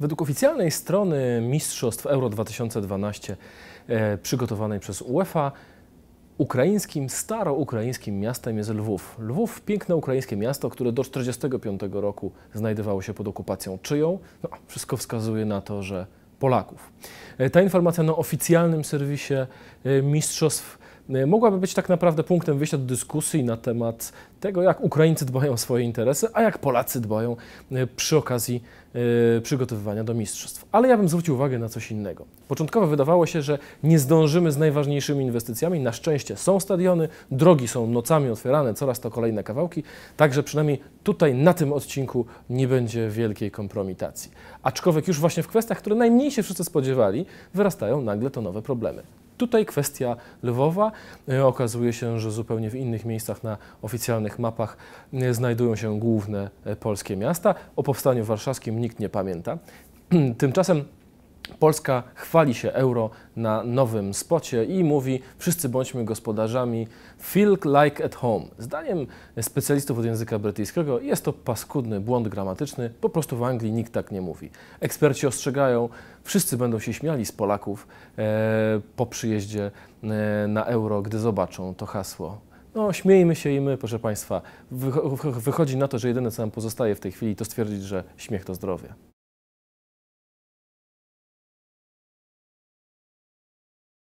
Według oficjalnej strony Mistrzostw Euro 2012 e, przygotowanej przez UEFA ukraińskim, staroukraińskim miastem jest Lwów. Lwów, piękne ukraińskie miasto, które do 1945 roku znajdowało się pod okupacją czyją? No, wszystko wskazuje na to, że Polaków. E, ta informacja na oficjalnym serwisie e, Mistrzostw E, mogłaby być tak naprawdę punktem wyjścia do dyskusji na temat tego, jak Ukraińcy dbają o swoje interesy, a jak Polacy dbają e, przy okazji e, przygotowywania do mistrzostw. Ale ja bym zwrócił uwagę na coś innego. Początkowo wydawało się, że nie zdążymy z najważniejszymi inwestycjami. Na szczęście są stadiony, drogi są nocami otwierane, coraz to kolejne kawałki, także przynajmniej tutaj na tym odcinku nie będzie wielkiej kompromitacji. Aczkolwiek już właśnie w kwestiach, które najmniej się wszyscy spodziewali, wyrastają nagle to nowe problemy. Tutaj kwestia Lwowa. E, okazuje się, że zupełnie w innych miejscach na oficjalnych mapach e, znajdują się główne e, polskie miasta. O powstaniu warszawskim nikt nie pamięta. Tymczasem Polska chwali się euro na nowym spocie i mówi: Wszyscy bądźmy gospodarzami. Feel like at home. Zdaniem specjalistów od języka brytyjskiego jest to paskudny błąd gramatyczny, po prostu w Anglii nikt tak nie mówi. Eksperci ostrzegają, wszyscy będą się śmiali z Polaków e, po przyjeździe e, na euro, gdy zobaczą to hasło. No, śmiejmy się i my, proszę Państwa. Wychodzi na to, że jedyne co nam pozostaje w tej chwili to stwierdzić, że śmiech to zdrowie.